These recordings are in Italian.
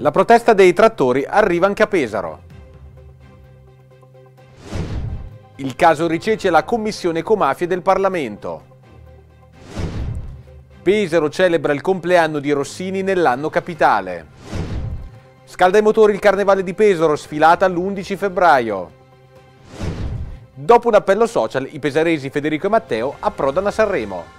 La protesta dei trattori arriva anche a Pesaro. Il caso ricece la Commissione Comafie del Parlamento. Pesaro celebra il compleanno di Rossini nell'anno capitale. Scalda i motori il Carnevale di Pesaro, sfilata l'11 febbraio. Dopo un appello social, i pesaresi Federico e Matteo approdano a Sanremo.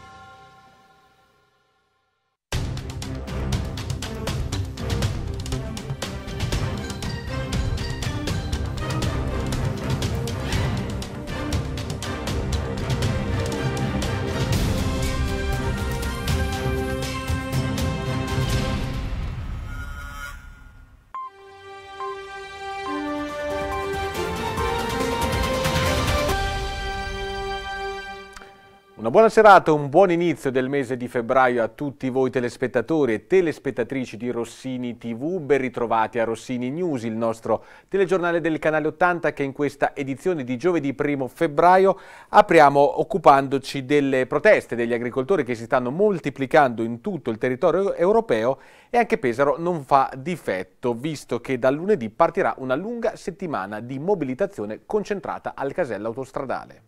Buongiorno, buona serata, un buon inizio del mese di febbraio a tutti voi telespettatori e telespettatrici di Rossini TV. Ben ritrovati a Rossini News, il nostro telegiornale del canale 80 che in questa edizione di giovedì 1 febbraio apriamo occupandoci delle proteste degli agricoltori che si stanno moltiplicando in tutto il territorio europeo e anche Pesaro non fa difetto, visto che da lunedì partirà una lunga settimana di mobilitazione concentrata al casello autostradale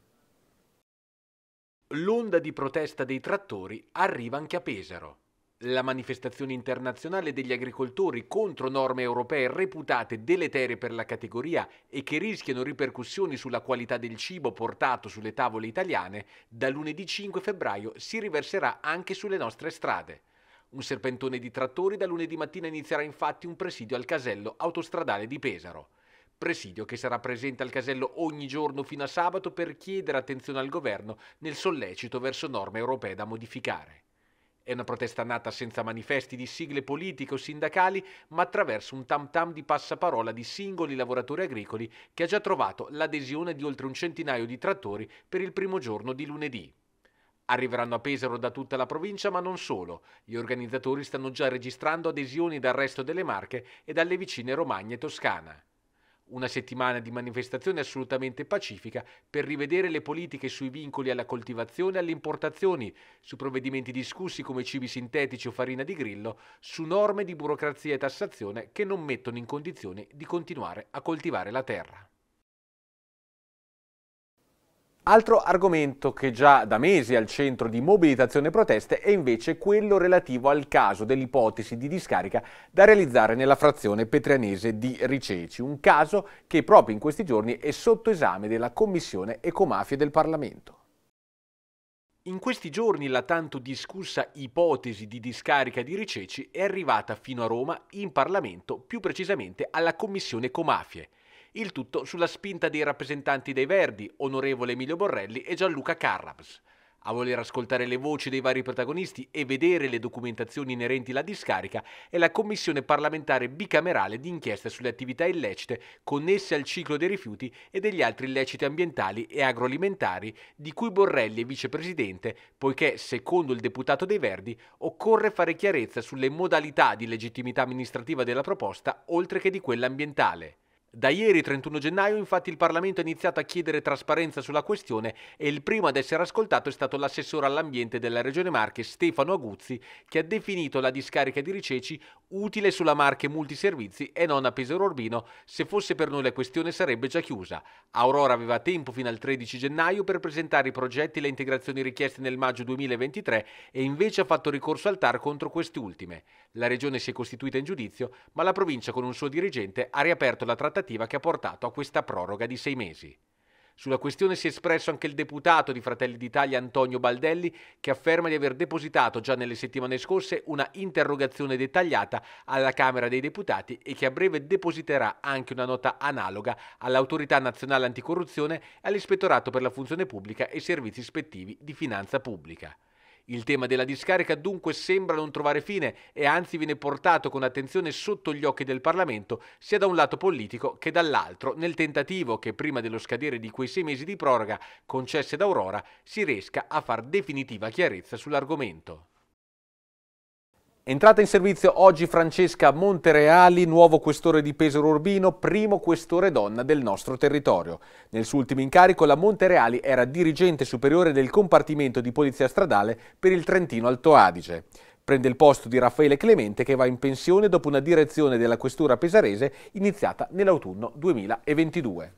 l'onda di protesta dei trattori arriva anche a Pesaro. La manifestazione internazionale degli agricoltori contro norme europee reputate deleterie per la categoria e che rischiano ripercussioni sulla qualità del cibo portato sulle tavole italiane, da lunedì 5 febbraio si riverserà anche sulle nostre strade. Un serpentone di trattori da lunedì mattina inizierà infatti un presidio al casello autostradale di Pesaro presidio che sarà presente al casello ogni giorno fino a sabato per chiedere attenzione al governo nel sollecito verso norme europee da modificare. È una protesta nata senza manifesti di sigle politiche o sindacali, ma attraverso un tam tam di passaparola di singoli lavoratori agricoli che ha già trovato l'adesione di oltre un centinaio di trattori per il primo giorno di lunedì. Arriveranno a Pesaro da tutta la provincia, ma non solo. Gli organizzatori stanno già registrando adesioni dal resto delle Marche e dalle vicine Romagna e Toscana. Una settimana di manifestazione assolutamente pacifica per rivedere le politiche sui vincoli alla coltivazione e alle importazioni, su provvedimenti discussi come cibi sintetici o farina di grillo, su norme di burocrazia e tassazione che non mettono in condizione di continuare a coltivare la terra. Altro argomento che già da mesi è al centro di mobilitazione e proteste è invece quello relativo al caso dell'ipotesi di discarica da realizzare nella frazione petrianese di Riceci, un caso che proprio in questi giorni è sotto esame della Commissione Ecomafie del Parlamento. In questi giorni la tanto discussa ipotesi di discarica di Riceci è arrivata fino a Roma in Parlamento, più precisamente alla Commissione Ecomafie. Il tutto sulla spinta dei rappresentanti dei Verdi, onorevole Emilio Borrelli e Gianluca Carraps. A voler ascoltare le voci dei vari protagonisti e vedere le documentazioni inerenti alla discarica è la Commissione parlamentare bicamerale di inchiesta sulle attività illecite connesse al ciclo dei rifiuti e degli altri illeciti ambientali e agroalimentari, di cui Borrelli è vicepresidente, poiché, secondo il deputato dei Verdi, occorre fare chiarezza sulle modalità di legittimità amministrativa della proposta oltre che di quella ambientale. Da ieri 31 gennaio infatti il Parlamento ha iniziato a chiedere trasparenza sulla questione e il primo ad essere ascoltato è stato l'assessore all'ambiente della Regione Marche Stefano Aguzzi che ha definito la discarica di Riceci utile sulla Marche Multiservizi e non a Pesaro Urbino, se fosse per noi la questione sarebbe già chiusa. Aurora aveva tempo fino al 13 gennaio per presentare i progetti e le integrazioni richieste nel maggio 2023 e invece ha fatto ricorso al TAR contro queste ultime. La regione si è costituita in giudizio, ma la provincia con un suo dirigente ha riaperto la trattativa che ha portato a questa proroga di sei mesi. Sulla questione si è espresso anche il deputato di Fratelli d'Italia Antonio Baldelli, che afferma di aver depositato già nelle settimane scorse una interrogazione dettagliata alla Camera dei Deputati e che a breve depositerà anche una nota analoga all'Autorità Nazionale Anticorruzione e all'Ispettorato per la Funzione Pubblica e i Servizi Ispettivi di Finanza Pubblica. Il tema della discarica dunque sembra non trovare fine e anzi viene portato con attenzione sotto gli occhi del Parlamento sia da un lato politico che dall'altro nel tentativo che prima dello scadere di quei sei mesi di proroga concesse da Aurora si riesca a far definitiva chiarezza sull'argomento. Entrata in servizio oggi Francesca Montereali, nuovo questore di Pesaro Urbino, primo questore donna del nostro territorio. Nel suo ultimo incarico la Montereali era dirigente superiore del compartimento di polizia stradale per il Trentino Alto Adige. Prende il posto di Raffaele Clemente che va in pensione dopo una direzione della questura pesarese iniziata nell'autunno 2022.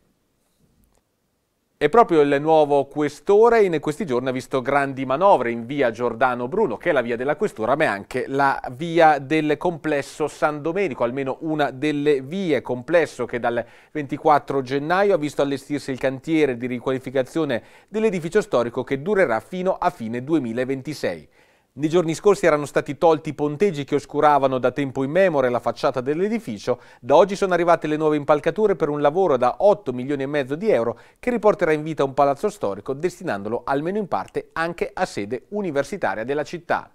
E proprio il nuovo questore in questi giorni ha visto grandi manovre in via Giordano Bruno, che è la via della questura, ma è anche la via del complesso San Domenico, almeno una delle vie complesso che dal 24 gennaio ha visto allestirsi il cantiere di riqualificazione dell'edificio storico che durerà fino a fine 2026. Nei giorni scorsi erano stati tolti i ponteggi che oscuravano da tempo in memoria la facciata dell'edificio, da oggi sono arrivate le nuove impalcature per un lavoro da 8 milioni e mezzo di euro che riporterà in vita un palazzo storico destinandolo almeno in parte anche a sede universitaria della città.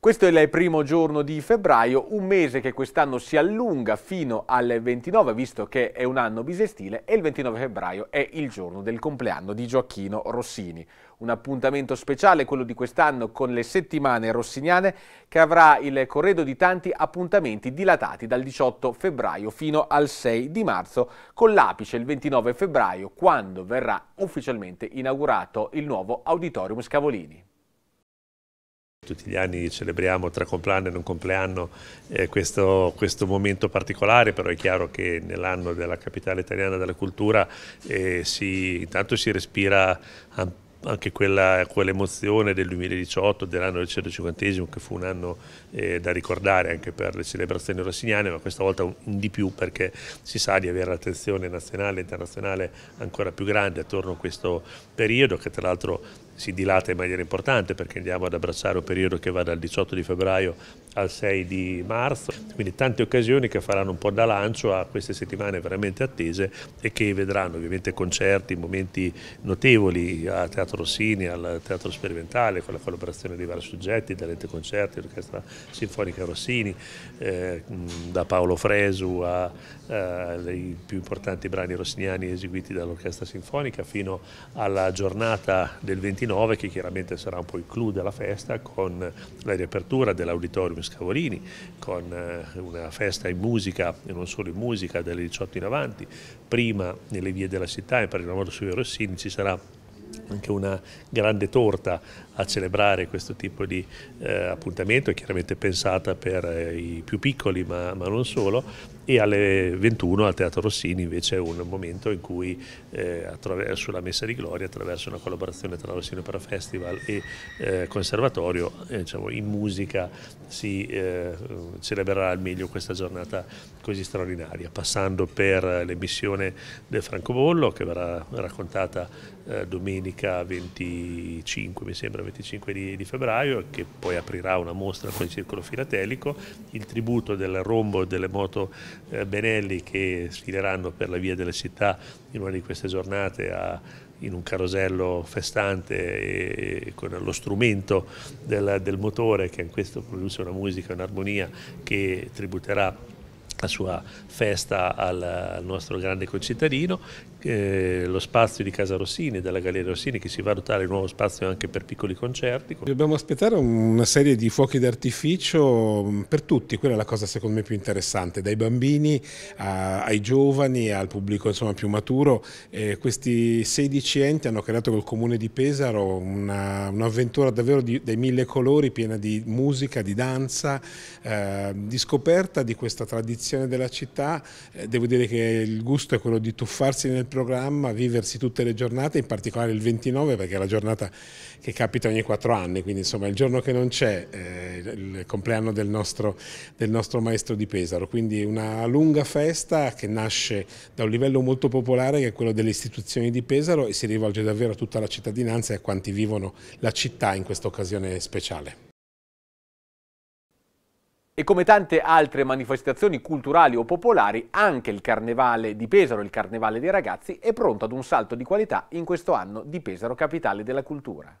Questo è il primo giorno di febbraio, un mese che quest'anno si allunga fino al 29, visto che è un anno bisestile, e il 29 febbraio è il giorno del compleanno di Gioacchino Rossini. Un appuntamento speciale quello di quest'anno con le settimane rossiniane che avrà il corredo di tanti appuntamenti dilatati dal 18 febbraio fino al 6 di marzo con l'apice il 29 febbraio quando verrà ufficialmente inaugurato il nuovo Auditorium Scavolini. Tutti gli anni celebriamo tra compleanno e non compleanno eh, questo, questo, momento particolare, però è chiaro che nell'anno della capitale italiana della cultura eh, si, intanto si respira anche quella, quell'emozione del 2018, dell'anno del 150 che fu un anno eh, da ricordare anche per le celebrazioni rossiniane, ma questa volta un di più perché si sa di avere l'attenzione nazionale e internazionale ancora più grande attorno a questo periodo che tra l'altro si dilata in maniera importante perché andiamo ad abbracciare un periodo che va dal 18 di febbraio al 6 di marzo, quindi tante occasioni che faranno un po' da lancio a queste settimane veramente attese e che vedranno ovviamente concerti, momenti notevoli a Teatro Rossini, al Teatro Sperimentale, con la collaborazione di vari soggetti, da Rete Concerti, Orchestra Sinfonica Rossini, eh, da Paolo Fresu ai eh, più importanti brani rossiniani eseguiti dall'Orchestra Sinfonica fino alla giornata del 29 che chiaramente sarà un po' il clou della festa con la riapertura dell'auditorium Scavorini con eh, una festa in musica e non solo in musica dalle 18 in avanti, prima nelle vie della città e per il lavoro su Rossini ci sarà anche una grande torta a celebrare questo tipo di eh, appuntamento, è chiaramente pensata per eh, i più piccoli ma, ma, non solo, e alle 21 al Teatro Rossini invece è un momento in cui eh, attraverso la Messa di Gloria, attraverso una collaborazione tra Rossini Opera Festival e eh, Conservatorio, eh, diciamo, in musica si eh, celebrerà al meglio questa giornata così straordinaria, passando per l'emissione del francobollo che verrà raccontata eh, domenica 25, mi sembra 25 di, di, febbraio, che poi aprirà una mostra con il Circolo Filatelico, il tributo del rombo delle moto eh, Benelli che sfileranno per la via della città in una di queste giornate a in un carosello festante con lo strumento del, del, motore che in questo produce una musica, un'armonia che tributerà la sua festa al, al nostro grande concittadino eh, lo spazio di Casa Rossini, della Galleria Rossini, che si va a dotare di nuovo spazio anche per piccoli concerti. Dobbiamo aspettare una serie di fuochi d'artificio mm, per tutti, quella è la cosa secondo me più interessante, dai bambini a, ai giovani, al pubblico insomma, più maturo. Eh, questi 16 enti hanno creato col comune di Pesaro un'avventura un davvero di, dai mille colori, piena di musica, di danza, eh, di scoperta di questa tradizione della città. Eh, devo dire che il gusto è quello di tuffarsi nel programma viversi tutte le giornate, in particolare il 29 perché è la giornata che capita ogni quattro anni, quindi insomma il giorno che non c'è eh, il compleanno del nostro, del nostro maestro di Pesaro, quindi una lunga festa che nasce da un livello molto popolare che è quello delle istituzioni di Pesaro e si rivolge davvero a tutta la cittadinanza e a quanti vivono la città in questa occasione speciale. E come tante altre manifestazioni culturali o popolari, anche il Carnevale di Pesaro, il Carnevale dei ragazzi, è pronto ad un salto di qualità in questo anno di Pesaro, capitale della cultura.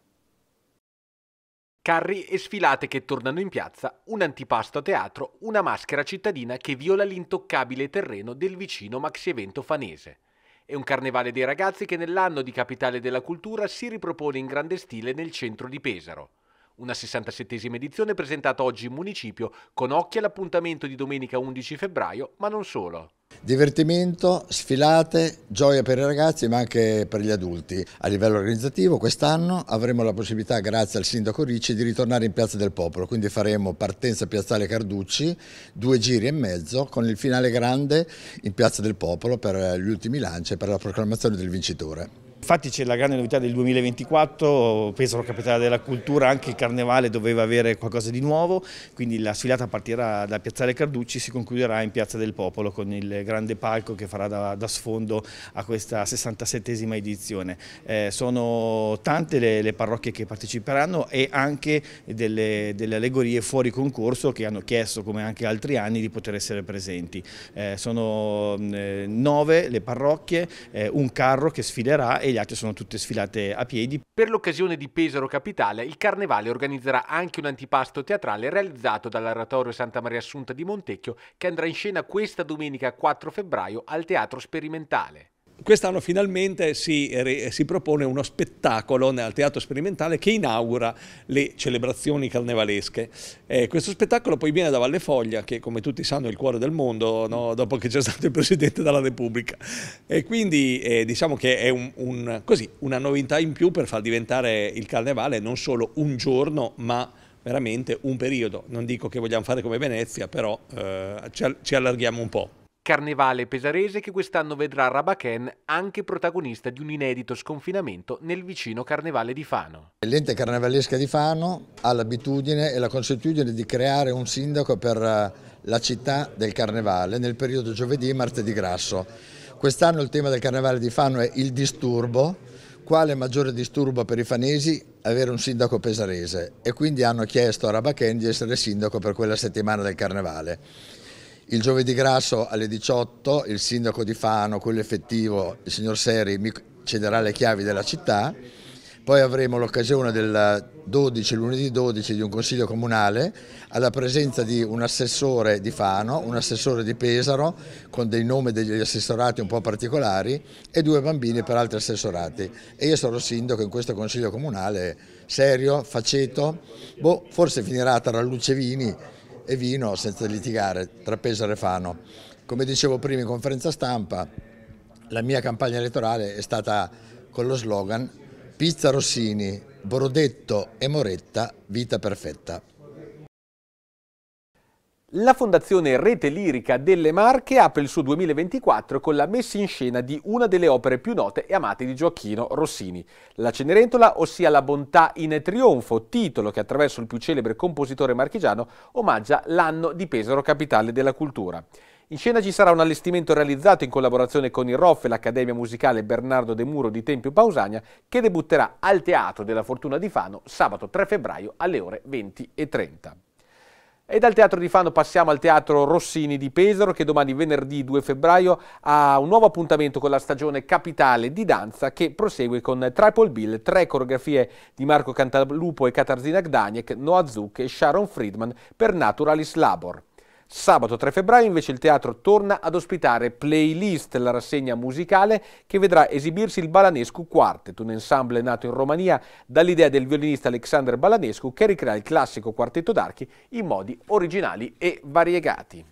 Carri e sfilate che tornano in piazza, un antipasto a teatro, una maschera cittadina che viola l'intoccabile terreno del vicino maxievento fanese. È un carnevale dei ragazzi che nell'anno di capitale della cultura si ripropone in grande stile nel centro di Pesaro una 67esima edizione presentata oggi in municipio con occhi all'appuntamento di domenica 11 febbraio, ma non solo. Divertimento, sfilate, gioia per i ragazzi ma anche per gli adulti. A livello organizzativo quest'anno avremo la possibilità, grazie al sindaco Ricci, di ritornare in Piazza del Popolo, quindi faremo partenza Piazzale Carducci, due giri e mezzo, con il finale grande in Piazza del Popolo per gli ultimi lanci e per la proclamazione del vincitore. Infatti c'è la grande novità del 2024, penso alla Capitale della Cultura, anche il Carnevale doveva avere qualcosa di nuovo, quindi la sfilata partirà da Piazzale Carducci, e si concluderà in Piazza del Popolo con il grande palco che farà da, da sfondo a questa 67esima edizione. Eh, sono tante le, le, parrocchie che parteciperanno e anche delle, delle, allegorie fuori concorso che hanno chiesto, come anche altri anni, di poter essere presenti. Eh, sono eh, nove le parrocchie, eh, un carro che sfilerà e le altre sono tutte sfilate a piedi. Per l'occasione di Pesaro Capitale, il Carnevale organizzerà anche un antipasto teatrale realizzato dall'Oratorio Santa Maria Assunta di Montecchio che andrà in scena questa domenica 4 febbraio al Teatro Sperimentale quest'anno finalmente si, si, propone uno spettacolo al Teatro Sperimentale che inaugura le celebrazioni carnevalesche. Eh, questo spettacolo poi viene da Valle Foglia, che come tutti sanno è il cuore del mondo, no? dopo che c'è stato il Presidente della Repubblica. E quindi eh, diciamo che è un, un, così, una novità in più per far diventare il carnevale non solo un giorno, ma veramente un periodo. Non dico che vogliamo fare come Venezia, però eh, ci allarghiamo un po'. Carnevale pesarese che quest'anno vedrà Rabaken anche protagonista di un inedito sconfinamento nel vicino Carnevale di Fano. L'ente carnevalesca di Fano ha l'abitudine e la consuetudine di creare un sindaco per eh, la città del Carnevale nel periodo giovedì e martedì grasso. Quest'anno il tema del Carnevale di Fano è il disturbo, quale maggiore disturbo per i fanesi avere un sindaco pesarese e quindi hanno chiesto a Rabachen di essere sindaco per quella settimana del Carnevale. Il giovedì grasso alle 18 il sindaco di Fano, quello effettivo, il signor Seri, mi cederà le chiavi della città. Poi avremo l'occasione del 12, lunedì 12 di un consiglio comunale alla presenza di un assessore di Fano, un assessore di Pesaro con dei nomi degli assessorati un po' particolari e due bambini per altri assessorati. E io sarò sindaco in questo consiglio comunale serio, faceto, boh, forse finirà tra Lucevini e vino senza litigare tra Pesaro e Fano. Come dicevo prima in conferenza stampa, la mia campagna elettorale è stata con lo slogan Pizza Rossini, Brodetto e Moretta, vita perfetta. La Fondazione Rete Lirica delle Marche apre il suo 2024 con la messa in scena di una delle opere più note e amate di Gioacchino Rossini, La Cenerentola, ossia La bontà in trionfo, titolo che attraverso il più celebre compositore marchigiano omaggia l'anno di Pesaro capitale della cultura. In scena ci sarà un allestimento realizzato in collaborazione con il ROF e l'Accademia Musicale Bernardo De Muro di Tempio Pausania che debutterà al Teatro della Fortuna di Fano sabato 3 febbraio alle ore 20.30. E dal teatro di Fano passiamo al teatro Rossini di Pesaro che domani venerdì 2 febbraio ha un nuovo appuntamento con la stagione capitale di danza che prosegue con Triple Bill, tre coreografie di Marco Cantalupo e Katarzyna Gdaniek, Noah Zuck e Sharon Friedman per Naturalis Labor. Sabato 3 febbraio invece il teatro torna ad ospitare Playlist, la rassegna musicale che vedrà esibirsi il Balanescu Quartet, un ensemble nato in Romania dall'idea del violinista Alexander Balanescu che ricrea il classico quartetto d'archi in modi originali e variegati.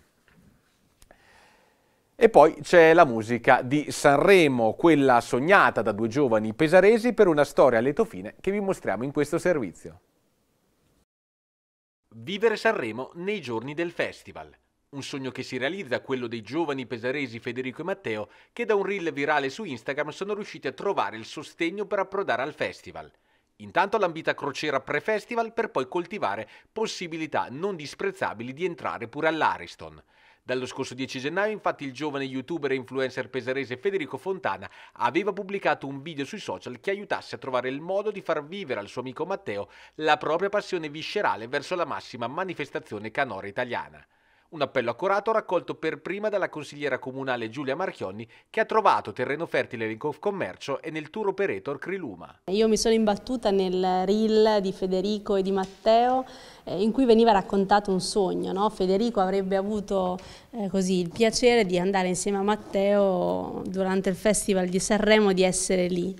E poi c'è la musica di Sanremo, quella sognata da due giovani pesaresi per una storia a lieto fine che vi mostriamo in questo servizio. Vivere Sanremo nei giorni del festival. Un sogno che si realizza quello dei giovani pesaresi Federico e Matteo che da un reel virale su Instagram sono riusciti a trovare il sostegno per approdare al festival. Intanto l'ambita crociera pre-festival per poi coltivare possibilità non disprezzabili di entrare pure all'Ariston. Dallo scorso 10 gennaio, infatti, il giovane youtuber e influencer pesarese Federico Fontana aveva pubblicato un video sui social che aiutasse a trovare il modo di far vivere al suo amico Matteo la propria passione viscerale verso la massima manifestazione canora italiana. Un appello accurato raccolto per prima dalla consigliera comunale Giulia Marchionni che ha trovato terreno fertile in Confcommercio e nel tour operator Criluma. Io mi sono imbattuta nel reel di Federico e di Matteo eh, in cui veniva raccontato un sogno. No? Federico avrebbe avuto eh, così, il piacere di andare insieme a Matteo durante il Festival di Sanremo di essere lì.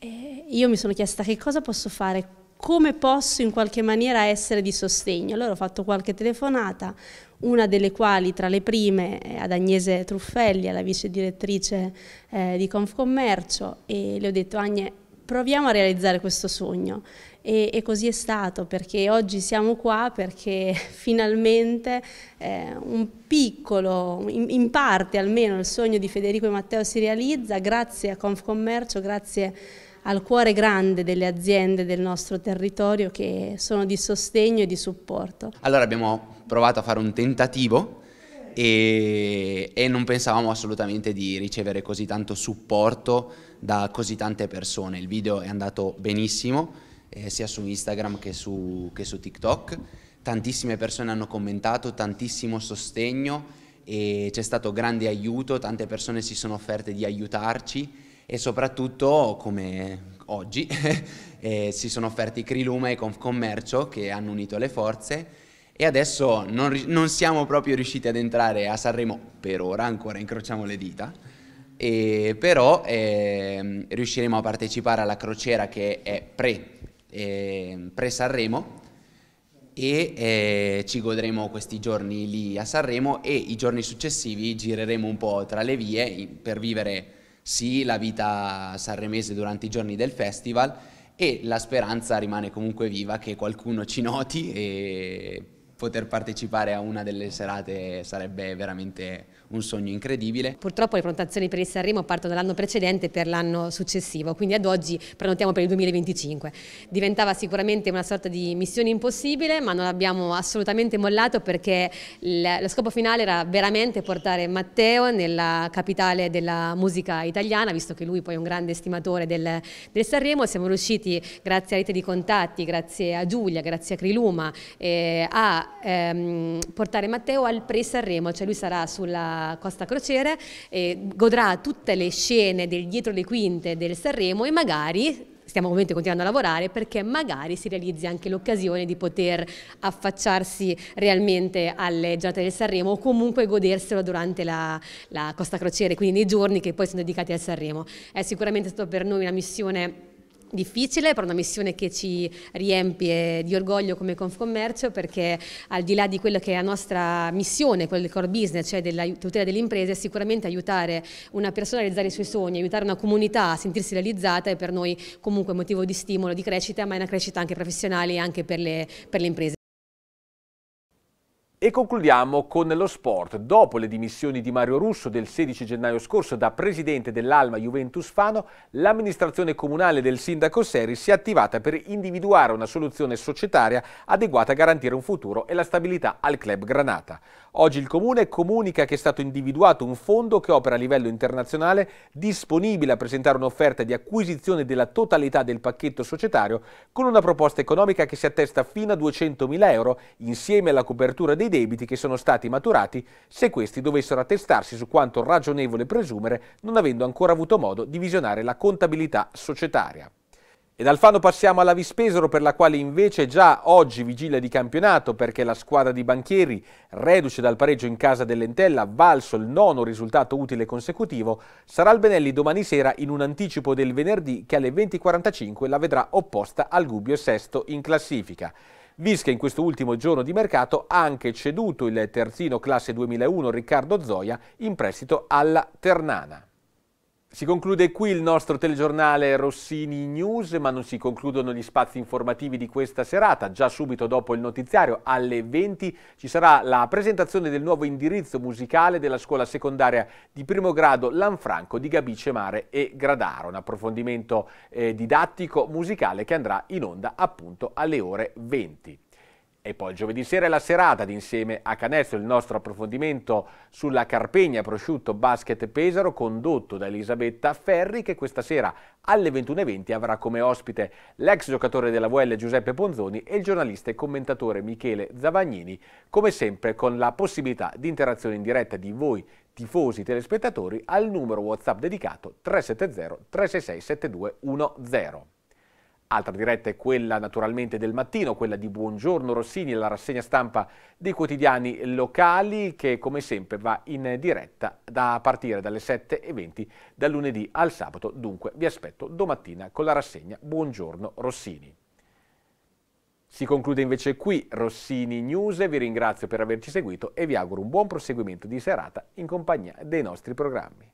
E io mi sono chiesta che cosa posso fare, come posso in qualche maniera essere di sostegno. Allora ho fatto qualche telefonata, una delle quali tra le prime è ad Agnese Truffelli, alla vice direttrice eh, di Confcommercio, e le ho detto Agne, proviamo a realizzare questo sogno. E, e, così è stato, perché oggi siamo qua perché finalmente eh, un piccolo, in, in, parte almeno, il sogno di Federico e Matteo si realizza grazie a Confcommercio, grazie al cuore grande delle aziende del nostro territorio che sono di sostegno e di supporto. Allora abbiamo provato a fare un tentativo e, e, non pensavamo assolutamente di ricevere così tanto supporto da così tante persone. Il video è andato benissimo, eh, sia su Instagram che su, che su, TikTok. Tantissime persone hanno commentato, tantissimo sostegno e c'è stato grande aiuto, tante persone si sono offerte di aiutarci e soprattutto, come oggi, eh, si sono offerti Criluma e Confcommercio che hanno unito le forze e adesso non, non, siamo proprio riusciti ad entrare a Sanremo, per ora ancora, incrociamo le dita, e però eh, riusciremo a partecipare alla crociera che è pre, eh, pre Sanremo e eh, ci godremo questi giorni lì a Sanremo e i giorni successivi gireremo un po' tra le vie per vivere sì la vita sanremese durante i giorni del festival e la speranza rimane comunque viva che qualcuno ci noti e poter partecipare a una delle serate sarebbe veramente un sogno incredibile. Purtroppo le prenotazioni per il Sanremo partono dall'anno precedente e per l'anno successivo, quindi ad oggi prenotiamo per il 2025. Diventava sicuramente una sorta di missione impossibile, ma non abbiamo assolutamente mollato perché lo scopo finale era veramente portare Matteo nella capitale della musica italiana, visto che lui poi è un grande stimatore del, del Sanremo, siamo riusciti grazie a rete di contatti, grazie a Giulia, grazie a Criluma, eh, a ehm, portare Matteo al pre-Sanremo, cioè lui sarà sulla Costa, Costa Crociere godrà tutte le scene del dietro le quinte del Sanremo e magari stiamo ovviamente continuando a lavorare perché magari si realizzi anche l'occasione di poter affacciarsi realmente alle giornate del Sanremo o comunque goderselo durante la, la Costa Crociere, quindi nei giorni che poi sono dedicati al Sanremo. È sicuramente stata per noi una missione importante difficile, però una missione che ci riempie di orgoglio come Confcommercio perché al di là di quella che è la nostra missione, quella del core business, cioè della tutela delle imprese, sicuramente aiutare una persona a realizzare i suoi sogni, aiutare una comunità a sentirsi realizzata è per noi comunque motivo di stimolo, di crescita, ma è una crescita anche professionale e anche per le, per le imprese. E concludiamo con lo sport. Dopo le dimissioni di Mario Russo del 16 gennaio scorso da presidente dell'Alma Juventus Fano, l'amministrazione comunale del sindaco Seri si è attivata per individuare una soluzione societaria adeguata a garantire un futuro e la stabilità al club Granata. Oggi il Comune comunica che è stato individuato un fondo che opera a livello internazionale disponibile a presentare un'offerta di acquisizione della totalità del pacchetto societario con una proposta economica che si attesta fino a 200.000 euro insieme alla copertura dei debiti che sono stati maturati se questi dovessero attestarsi su quanto ragionevole presumere non avendo ancora avuto modo di visionare la contabilità societaria. E dal Fano passiamo alla Vispesaro per la quale invece già oggi vigilia di campionato perché la squadra di banchieri, reduce dal pareggio in casa dell'Entella, valso il nono risultato utile consecutivo, sarà il Benelli domani sera in un anticipo del venerdì che alle 20.45 la vedrà opposta al Gubbio sesto in classifica. Visca in questo ultimo giorno di mercato ha anche ceduto il terzino classe 2001 Riccardo Zoia in prestito alla Ternana. Si conclude qui il nostro telegiornale Rossini News, ma non si concludono gli spazi informativi di questa serata. Già subito dopo il notiziario, alle 20, ci sarà la presentazione del nuovo indirizzo musicale della scuola secondaria di primo grado Lanfranco di Gabice Mare e Gradaro, un approfondimento eh, didattico musicale che andrà in onda appunto alle ore 20. E poi giovedì sera è la serata di Insieme a Canestro, il nostro approfondimento sulla Carpegna Prosciutto Basket Pesaro condotto da Elisabetta Ferri che questa sera alle 21.20 avrà come ospite l'ex giocatore della VL Giuseppe Ponzoni e il giornalista e commentatore Michele Zavagnini, come sempre con la possibilità di interazione in diretta di voi tifosi telespettatori al numero WhatsApp dedicato 370 366 7210. Altra diretta è quella naturalmente del mattino, quella di Buongiorno Rossini, la rassegna stampa dei quotidiani locali che come sempre va in diretta da partire dalle 7.20 dal lunedì al sabato. Dunque vi aspetto domattina con la rassegna Buongiorno Rossini. Si conclude invece qui Rossini News, vi ringrazio per averci seguito e vi auguro un buon proseguimento di serata in compagnia dei nostri programmi.